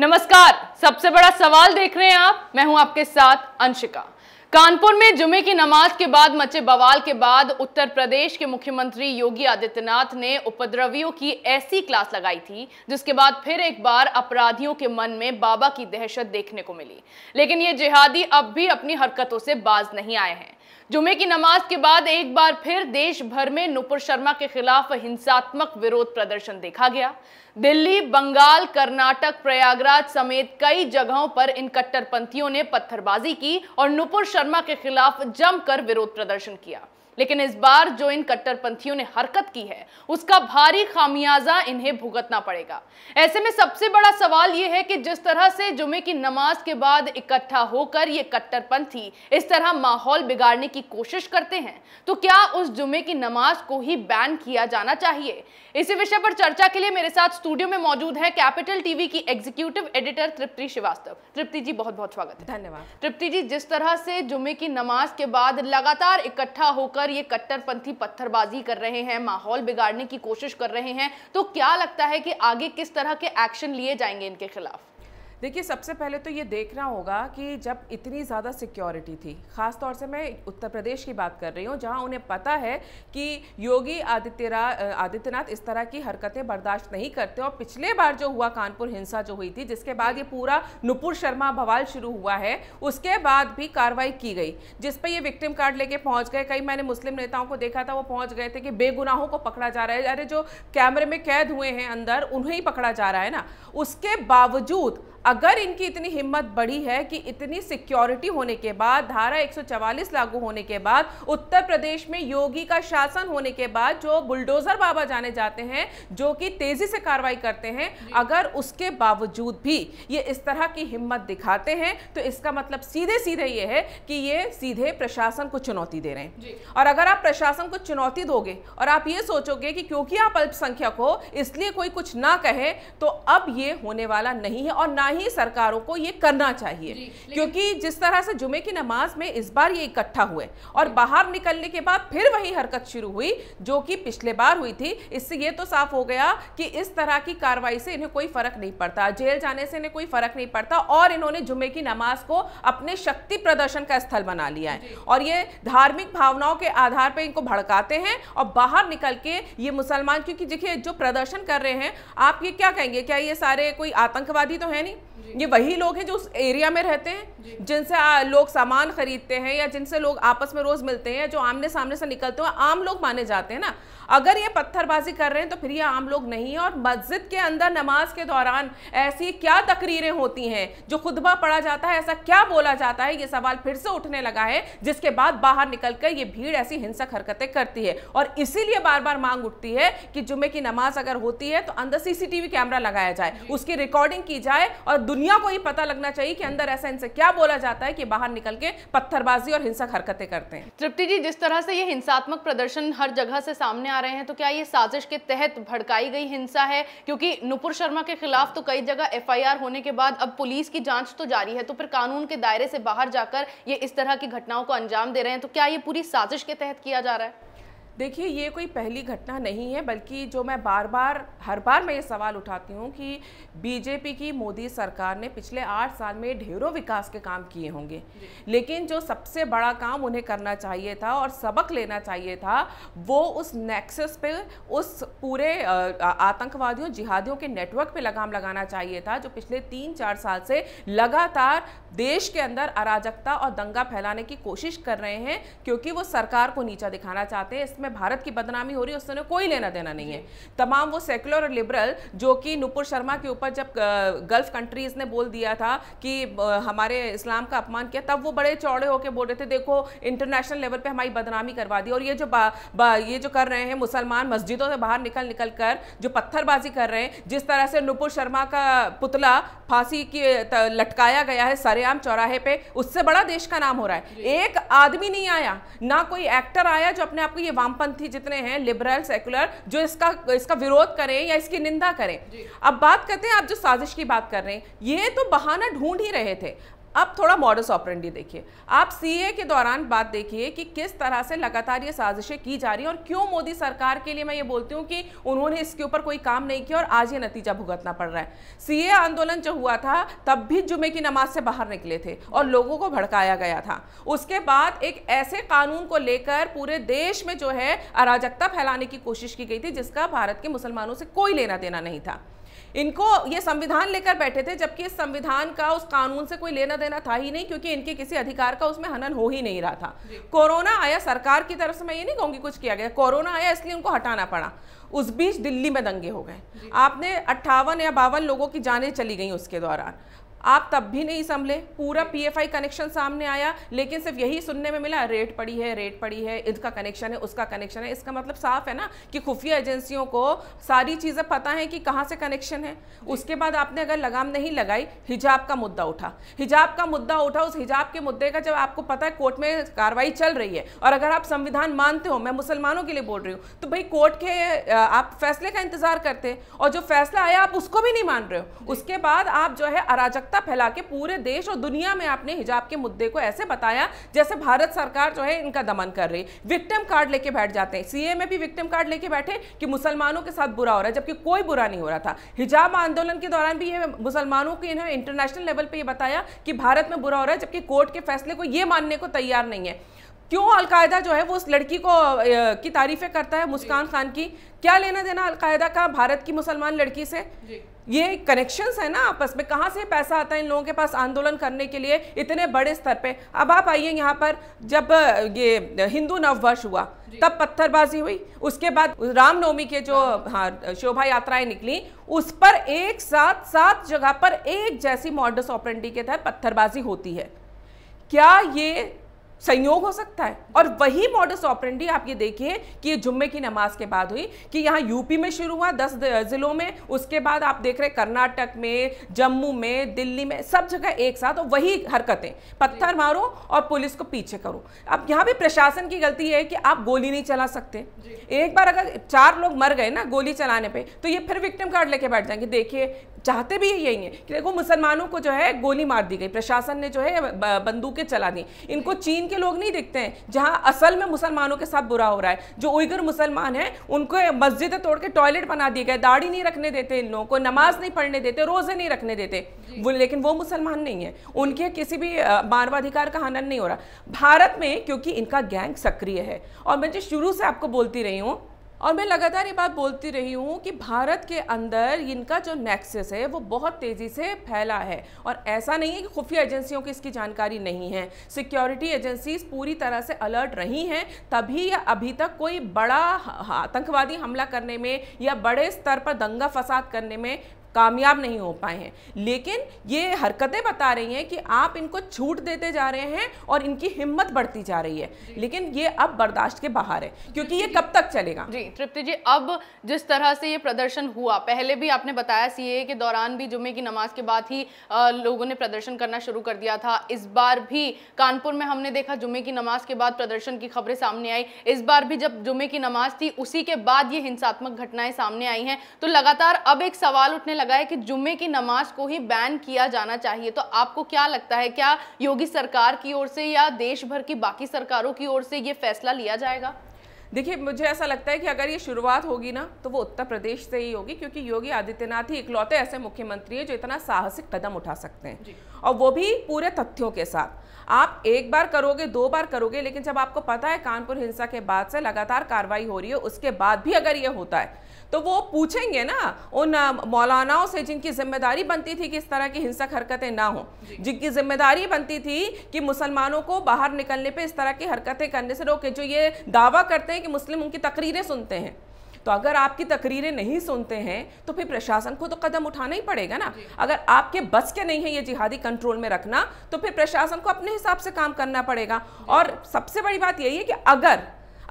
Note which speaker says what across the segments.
Speaker 1: नमस्कार सबसे बड़ा सवाल देख रहे हैं आप मैं हूं आपके साथ अंशिका कानपुर में जुमे की नमाज के बाद मचे बवाल के बाद उत्तर प्रदेश के मुख्यमंत्री योगी आदित्यनाथ ने उपद्रवियों की ऐसी क्लास लगाई थी जिसके बाद फिर एक बार अपराधियों के मन में बाबा की दहशत देखने को मिली लेकिन ये जिहादी अब भी अपनी हरकतों से बाज नहीं आए हैं जुमे की नमाज के बाद एक बार फिर देश भर में नुपुर शर्मा के खिलाफ हिंसात्मक विरोध प्रदर्शन देखा गया दिल्ली बंगाल कर्नाटक प्रयागराज समेत कई जगहों पर इन कट्टरपंथियों ने पत्थरबाजी की और नुपुर शर्मा के खिलाफ जमकर विरोध प्रदर्शन किया लेकिन इस बार जो इन कट्टरपंथियों ने हरकत की है उसका भारी खामियाजा इन्हें भुगतना पड़ेगा ऐसे में सबसे बड़ा सवाल यह है कि जिस तरह से जुमे की नमाज के बाद इकट्ठा होकर ये कट्टरपंथी इस तरह माहौल बिगाड़ने की कोशिश करते हैं तो क्या उस जुमे की नमाज को ही बैन किया जाना चाहिए इसी विषय पर चर्चा के लिए मेरे साथ स्टूडियो में मौजूद है कैपिटल टीवी की एग्जीक्यूटिव एडिटर तृप्ति श्रीवास्तव तृप्ति जी बहुत बहुत स्वागत है धन्यवाद तृप्ति जी जिस तरह से जुमे की नमाज के बाद लगातार इकट्ठा होकर पर ये कट्टरपंथी पत्थरबाजी कर रहे हैं माहौल बिगाड़ने की कोशिश कर रहे हैं तो क्या लगता है कि आगे किस तरह के एक्शन लिए जाएंगे इनके खिलाफ देखिए सबसे पहले तो ये देखना
Speaker 2: होगा कि जब इतनी ज़्यादा सिक्योरिटी थी ख़ास तौर से मैं उत्तर प्रदेश की बात कर रही हूँ जहाँ उन्हें पता है कि योगी आदित्यनाथ आदित्यनाथ इस तरह की हरकतें बर्दाश्त नहीं करते और पिछले बार जो हुआ कानपुर हिंसा जो हुई थी जिसके बाद ये पूरा नुपुर शर्मा भवाल शुरू हुआ है उसके बाद भी कार्रवाई की गई जिस पर ये विक्टिम कार्ड लेके पहुँच गए कई मैंने मुस्लिम नेताओं को देखा था वो पहुँच गए थे कि बेगुनाहों को पकड़ा जा रहा है अरे जो कैमरे में कैद हुए हैं अंदर उन्हें ही पकड़ा जा रहा है ना उसके बावजूद अगर इनकी इतनी हिम्मत बढ़ी है कि इतनी सिक्योरिटी होने के बाद धारा 144 लागू होने के बाद उत्तर प्रदेश में योगी का शासन होने के बाद जो बुलडोजर बाबा जाने जाते हैं जो कि तेजी से कार्रवाई करते हैं अगर उसके बावजूद भी ये इस तरह की हिम्मत दिखाते हैं तो इसका मतलब सीधे सीधे ये है कि ये सीधे प्रशासन को चुनौती दे रहे हैं और अगर आप प्रशासन को चुनौती दोगे और आप ये सोचोगे कि क्योंकि आप अल्पसंख्यक हो इसलिए कोई कुछ ना कहे तो अब ये होने वाला नहीं है और ना ही ही सरकारों को ये करना चाहिए क्योंकि जिस तरह से जुमे की नमाज में इस बार ये इकट्ठा हुए और बाहर निकलने के बाद फिर वही हरकत शुरू हुई जो कि पिछले बार हुई थी इससे ये तो साफ हो गया कि इस तरह की कार्रवाई से इन्हें कोई फर्क नहीं पड़ता जेल जाने से इन्हें कोई फर्क नहीं पड़ता और इन्होंने जुमे की नमाज को अपने शक्ति प्रदर्शन का स्थल बना लिया है और ये धार्मिक भावनाओं के आधार पर इनको भड़काते हैं और बाहर निकल के ये मुसलमान क्योंकि देखिए जो प्रदर्शन कर रहे हैं आप ये क्या कहेंगे क्या ये सारे कोई आतंकवादी तो है नहीं हैं ये वही लोग हैं जो उस एरिया में रहते हैं जिनसे लोग सामान खरीदते हैं या जिनसे लोग आपस में रोज मिलते हैं जो आमने सामने से निकलते हैं आम लोग माने जाते हैं ना अगर ये पत्थरबाजी कर रहे हैं तो फिर ये आम लोग नहीं है और मस्जिद के अंदर नमाज के दौरान ऐसी क्या तकरीरें होती हैं जो खुतबा पढ़ा जाता है ऐसा क्या बोला जाता है ये सवाल फिर से उठने लगा है जिसके बाद बाहर निकलकर ये भीड़ ऐसी हिंसक हरकतें करती है और इसीलिए बार बार मांग उठती है कि जुमे की नमाज अगर होती है तो अंदर सीसीटीवी कैमरा लगाया जाए उसकी रिकॉर्डिंग की जाए और दुनिया को ये पता लगना चाहिए कि अंदर ऐसा इनसे क्या बोला जाता है कि बाहर निकल के पत्थरबाजी और हिंसक हरकतें करते हैं
Speaker 1: तृप्ति जी जिस तरह से ये हिंसात्मक प्रदर्शन हर जगह से सामने आ रहे हैं तो क्या ये साजिश के तहत भड़काई गई हिंसा है क्योंकि नुपुर शर्मा के खिलाफ तो कई जगह एफ होने के बाद अब पुलिस की जाँच तो जारी है तो फिर कानून के दायरे से बाहर जाकर ये इस तरह की घटनाओं को अंजाम दे रहे हैं तो क्या ये पूरी साजिश के तहत किया जा रहा है
Speaker 2: देखिए ये कोई पहली घटना नहीं है बल्कि जो मैं बार बार हर बार मैं ये सवाल उठाती हूँ कि बीजेपी की मोदी सरकार ने पिछले आठ साल में ढेरों विकास के काम किए होंगे लेकिन जो सबसे बड़ा काम उन्हें करना चाहिए था और सबक लेना चाहिए था वो उस नेक्सस पे उस पूरे आतंकवादियों जिहादियों के नेटवर्क पे लगाम लगाना चाहिए था जो पिछले तीन चार साल से लगातार देश के अंदर अराजकता और दंगा फैलाने की कोशिश कर रहे हैं क्योंकि वो सरकार को नीचा दिखाना चाहते हैं इसमें में भारत की बदनामी हो रही है उससे कोई लेना देना नहीं है तमाम वो सेकुलर और लिबरल जो कि नुपुर शर्मा के ऊपर जब गल्फ कंट्रीज ने बोल दिया था कि हमारे इस्लाम का अपमान किया तब वो बड़े चौड़े होकर बोल रहे थे देखो इंटरनेशनल लेवल पर हमारी बदनामी करवा दी और ये जो बा, बा, ये जो कर रहे हैं मुसलमान मस्जिदों से बाहर निकल निकल कर जो पत्थरबाजी कर रहे हैं जिस तरह से नुपुर शर्मा का पुतला फांसी की लटकाया गया है सरेआम चौराहे पे उससे बड़ा देश का नाम हो रहा है एक आदमी नहीं आया ना कोई एक्टर आया जो अपने आप को ये वाम वामपंथी जितने हैं लिबरल सेकुलर जो इसका इसका विरोध करें या इसकी निंदा करें अब बात करते हैं आप जो साजिश की बात कर रहे हैं ये तो बहाना ढूंढ ही रहे थे अब थोड़ा मॉडर्स ऑपरेंडी देखिए आप सीए के दौरान बात देखिए कि किस तरह से लगातार ये साजिशें की जा रही हैं और क्यों मोदी सरकार के लिए मैं ये बोलती हूँ कि उन्होंने इसके ऊपर कोई काम नहीं किया और आज ये नतीजा भुगतना पड़ रहा है सीए आंदोलन जो हुआ था तब भी जुमे की नमाज से बाहर निकले थे और लोगों को भड़काया गया था उसके बाद एक ऐसे कानून को लेकर पूरे देश में जो है अराजकता फैलाने की कोशिश की गई थी जिसका भारत के मुसलमानों से कोई लेना देना नहीं था इनको ये संविधान लेकर बैठे थे जबकि इस संविधान का उस कानून से कोई लेना देना था ही नहीं क्योंकि इनके किसी अधिकार का उसमें हनन हो ही नहीं रहा था कोरोना आया सरकार की तरफ से मैं ये नहीं कहूंगी कुछ किया गया कोरोना आया इसलिए उनको हटाना पड़ा उस बीच दिल्ली में दंगे हो गए आपने अट्ठावन या बावन लोगों की जानें चली गई उसके दौरान आप तब भी नहीं संभले पूरा पीएफआई कनेक्शन सामने आया लेकिन सिर्फ यही सुनने में मिला रेट पड़ी है रेट पड़ी है इसका कनेक्शन है उसका कनेक्शन है इसका मतलब साफ है ना कि खुफिया एजेंसियों को सारी चीज़ें पता है कि कहाँ से कनेक्शन है उसके बाद आपने अगर लगाम नहीं लगाई हिजाब का मुद्दा उठा हिजाब का मुद्दा उठा उस हिजाब के मुद्दे का जब आपको पता है कोर्ट में कार्रवाई चल रही है और अगर आप संविधान मानते हो मैं मुसलमानों के लिए बोल रही हूँ तो भाई कोर्ट के आप फैसले का इंतजार करते और जो फैसला आया आप उसको भी नहीं मान रहे हो उसके बाद आप जो है अराजक जागरूकता फैला के पूरे देश और दुनिया में आपने हिजाब के मुद्दे को ऐसे बताया जैसे भारत सरकार जो है इनका दमन कर रही विक्टिम कार्ड लेके बैठ जाते हैं सीए में भी विक्टिम कार्ड लेके बैठे कि मुसलमानों के साथ बुरा हो रहा है जबकि कोई बुरा नहीं हो रहा था हिजाब आंदोलन के दौरान भी ये मुसलमानों को इन्होंने इंटरनेशनल लेवल पर यह बताया कि भारत में बुरा हो रहा है जबकि कोर्ट के फैसले को ये मानने को तैयार नहीं है क्यों अलकायदा जो है वो उस लड़की को की तारीफें करता है मुस्कान खान की क्या लेना देना अलकायदा का भारत की मुसलमान लड़की से ये कनेक्शन है ना आपस में कहाँ से पैसा आता है इन लोगों के पास आंदोलन करने के लिए इतने बड़े स्तर पे अब आप आइए यहाँ पर जब ये हिंदू नववर्ष हुआ तब पत्थरबाजी हुई उसके बाद रामनवमी के जो हाँ।, हाँ शोभा यात्राएं निकली उस पर एक साथ सात जगह पर एक जैसी मॉडर्स ऑपरेंडी के तहत पत्थरबाजी होती है क्या ये संयोग हो सकता है और वही मॉडर्स ऑपरेंडी आप ये देखिए कि ये जुम्मे की नमाज के बाद हुई कि यहाँ यूपी में शुरू हुआ दस जिलों में उसके बाद आप देख रहे कर्नाटक में जम्मू में दिल्ली में सब जगह एक साथ और वही हरकतें पत्थर मारो और पुलिस को पीछे करो अब यहाँ भी प्रशासन की गलती है कि आप गोली नहीं चला सकते एक बार अगर चार लोग मर गए ना गोली चलाने पर तो ये फिर विक्टिम कार्ड लेके बैठ जाएंगे देखिए चाहते भी यही है कि देखो मुसलमानों को जो है गोली मार दी गई प्रशासन ने जो है बंदूकें चला दी इनको चीन के लोग नहीं देखते हैं जहां असल में मुसलमानों के साथ बुरा हो रहा है जो उइगर मुसलमान हैं उनको मस्जिदें तोड़ के टॉयलेट बना दिए गए दाढ़ी नहीं रखने देते इन लोगों को नमाज नहीं पढ़ने देते रोज़े नहीं रखने देते वो लेकिन वो मुसलमान नहीं है उनके किसी भी मानवाधिकार का हनन नहीं हो रहा भारत में क्योंकि इनका गैंग सक्रिय है और मैं जो शुरू से आपको बोलती रही हूँ और मैं लगातार ये बात बोलती रही हूँ कि भारत के अंदर इनका जो नेक्सेस है वो बहुत तेज़ी से फैला है और ऐसा नहीं है कि खुफिया एजेंसियों की इसकी जानकारी नहीं है सिक्योरिटी एजेंसीज पूरी तरह से अलर्ट रही हैं तभी या अभी तक कोई बड़ा आतंकवादी हमला करने में या बड़े स्तर पर दंगा फसाद करने में कामयाब नहीं हो पाए हैं लेकिन ये हरकतें बता रही हैं कि आप इनको छूट देते जा रहे हैं और इनकी हिम्मत बढ़ती जा रही है लेकिन ये अब बर्दाश्त के बाहर है
Speaker 1: क्योंकि ये कब तक चलेगा जी तृप्ति जी अब जिस तरह से ये प्रदर्शन हुआ पहले भी आपने बताया सी के दौरान भी जुम्मे की नमाज के बाद ही लोगों ने प्रदर्शन करना शुरू कर दिया था इस बार भी कानपुर में हमने देखा जुम्मे की नमाज के बाद प्रदर्शन की खबरें सामने आई इस बार भी जब जुम्मे की नमाज थी उसी के बाद ये हिंसात्मक घटनाएं सामने आई हैं तो लगातार अब एक सवाल उठने लगा लगा है कि जुम्मे की नमाज को ही बैन किया जाना चाहिए तो आपको क्या लगता है क्या योगी सरकार की ओर से या देश भर की बाकी सरकारों की ओर से ये फैसला लिया जाएगा
Speaker 2: देखिए मुझे ऐसा लगता है कि अगर ये शुरुआत होगी ना तो वो उत्तर प्रदेश से ही होगी क्योंकि योगी आदित्यनाथ ही इकलौते ऐसे मुख्यमंत्री हैं जो इतना साहसिक कदम उठा सकते हैं और वो भी पूरे तथ्यों के साथ आप एक बार करोगे दो बार करोगे लेकिन जब आपको पता है कानपुर हिंसा के बाद से लगातार कार्रवाई हो रही है उसके बाद भी अगर ये होता है तो वो पूछेंगे ना उन मौलानाओं से जिनकी जिम्मेदारी बनती थी कि इस तरह की हिंसक हरकतें ना हों जिनकी जिम्मेदारी बनती थी कि मुसलमानों को बाहर निकलने पर इस तरह की हरकतें करने से रोके जो ये दावा करते हैं कि मुस्लिम उनकी तकरीरें सुनते हैं तो अगर आपकी तकरीरें नहीं सुनते हैं तो फिर प्रशासन को तो कदम उठाना ही पड़ेगा ना अगर आपके बस के नहीं है ये जिहादी कंट्रोल में रखना तो फिर प्रशासन को अपने हिसाब से काम करना पड़ेगा और सबसे बड़ी बात यही है कि अगर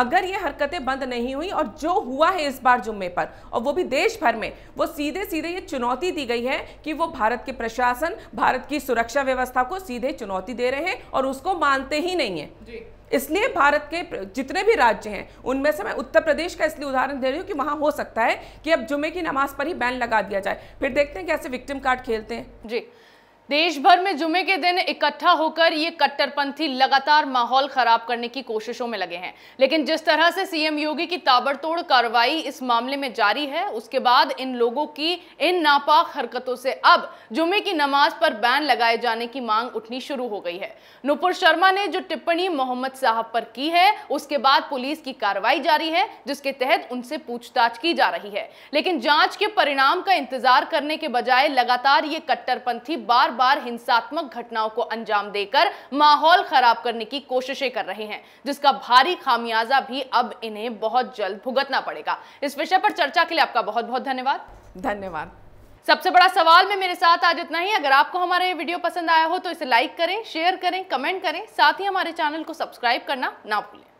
Speaker 2: अगर ये हरकतें बंद नहीं हुई और जो हुआ है इस बार जुम्मे पर और वो भी देश भर में वो सीधे सीधे ये चुनौती दी गई है कि वो भारत के प्रशासन भारत की सुरक्षा व्यवस्था को सीधे चुनौती दे रहे हैं और उसको मानते ही नहीं है इसलिए भारत के जितने भी राज्य हैं उनमें से मैं उत्तर प्रदेश का इसलिए उदाहरण दे रही हूँ कि वहाँ हो सकता है कि अब जुमे की नमाज पर ही बैन लगा
Speaker 1: दिया जाए फिर देखते हैं कैसे विक्टिम कार्ड खेलते हैं जी देश भर में जुमे के दिन इकट्ठा होकर ये कट्टरपंथी लगातार माहौल खराब करने की कोशिशों में लगे हैं लेकिन जिस तरह से सीएम योगी की ताबड़तोड़ कार्रवाई इस मामले में जारी है उसके बाद इन लोगों की इन नापाक हरकतों से अब जुमे की नमाज पर बैन लगाए जाने की मांग उठनी शुरू हो गई है नुपुर शर्मा ने जो टिप्पणी मोहम्मद साहब पर की है उसके बाद पुलिस की कार्रवाई जारी है जिसके तहत उनसे पूछताछ की जा रही है लेकिन जांच के परिणाम का इंतजार करने के बजाय लगातार ये कट्टरपंथी बार बार बार हिंसात्मक घटनाओं को अंजाम देकर माहौल खराब करने की कोशिशें कर रहे हैं जिसका भारी खामियाजा भी अब इन्हें बहुत जल्द भुगतना पड़ेगा इस विषय पर चर्चा के लिए आपका बहुत बहुत धन्यवाद धन्यवाद सबसे बड़ा सवाल में मेरे साथ आज इतना ही अगर आपको हमारा ये वीडियो पसंद आया हो तो इसे लाइक करें शेयर करें कमेंट करें साथ ही हमारे चैनल को सब्सक्राइब करना ना भूलें